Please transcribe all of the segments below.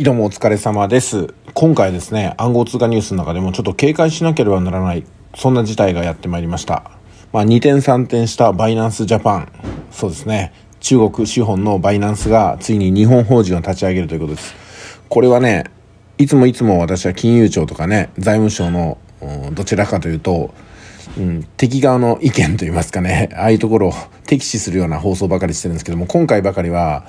どうもお疲れ様です。今回ですね、暗号通貨ニュースの中でもちょっと警戒しなければならない、そんな事態がやってまいりました。まあ、2点3点したバイナンスジャパン。そうですね。中国資本のバイナンスがついに日本法人を立ち上げるということです。これはね、いつもいつも私は金融庁とかね、財務省の、どちらかというと、うん、敵側の意見といいますかね、ああいうところを敵視するような放送ばかりしてるんですけども、今回ばかりは、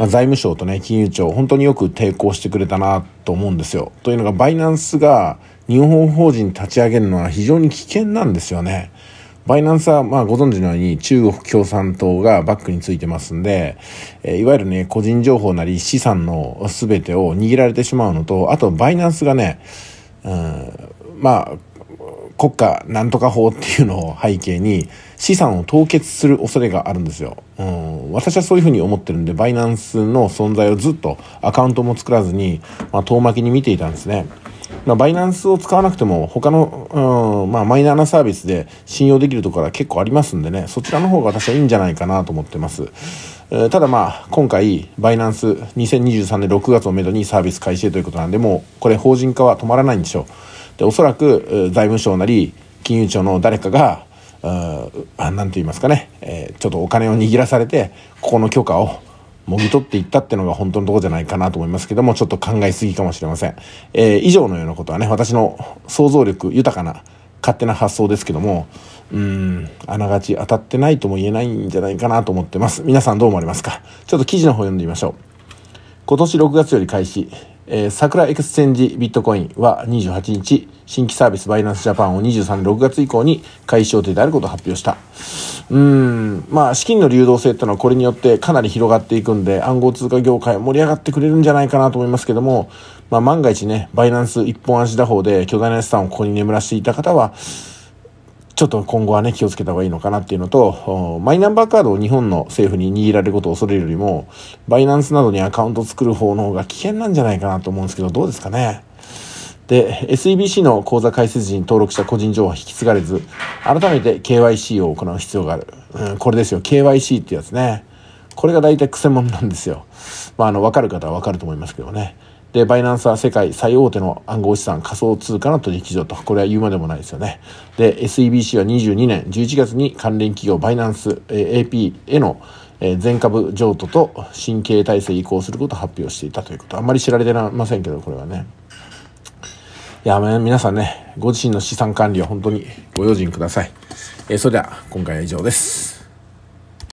まあ、財務省とね、金融庁、本当によく抵抗してくれたなと思うんですよ。というのが、バイナンスが日本法人立ち上げるのは非常に危険なんですよね。バイナンスは、まあ、ご存知のように中国共産党がバックについてますんで、えいわゆるね、個人情報なり資産の全てを握られてしまうのと、あとバイナンスがね、うん、まあ、国家なんとか法っていうのを背景に資産を凍結する恐れがあるんですよ。うん、私はそういうふうに思ってるんで、バイナンスの存在をずっとアカウントも作らずに、まあ、遠巻きに見ていたんですね。まあ、バイナンスを使わなくても他の、うんまあ、マイナーなサービスで信用できるところは結構ありますんでね、そちらの方が私はいいんじゃないかなと思ってます。えー、ただまあ、今回、バイナンス2023年6月をめどにサービス開始ということなんで、もうこれ法人化は止まらないんでしょう。でおそらく財務省なり金融庁の誰かが何て言いますかね、えー、ちょっとお金を握らされてここの許可をもぎ取っていったっていうのが本当のとこじゃないかなと思いますけどもちょっと考えすぎかもしれません、えー、以上のようなことはね私の想像力豊かな勝手な発想ですけどもうんあながち当たってないとも言えないんじゃないかなと思ってます皆さんどう思われますかちょっと記事の方読んでみましょう今年6月より開始えー、桜エクスチェンジビットコインは28日、新規サービスバイナンスジャパンを23年6月以降に開始予定であることを発表した。うん、まあ、資金の流動性ってのはこれによってかなり広がっていくんで、暗号通貨業界盛り上がってくれるんじゃないかなと思いますけども、まあ、万が一ね、バイナンス一本足打法で巨大な資産をここに眠らしていた方は、ちょっと今後はね、気をつけた方がいいのかなっていうのと、マイナンバーカードを日本の政府に握られることを恐れるよりも、バイナンスなどにアカウント作る方の方が危険なんじゃないかなと思うんですけど、どうですかね。で、SEBC の口座開設時に登録した個人情報は引き継がれず、改めて KYC を行う必要がある。うん、これですよ、KYC ってやつね。これが大体癖もなんですよ。まあ、あの、わかる方はわかると思いますけどね。で、バイナンスは世界最大手の暗号資産仮想通貨の取引所と、これは言うまでもないですよね。で、SEBC は22年11月に関連企業バイナンス、えー、AP への全株譲渡と新経営体制移行することを発表していたということ。あんまり知られてませんけど、これはね。いや、皆さんね、ご自身の資産管理は本当にご用心ください。えー、それでは、今回は以上です。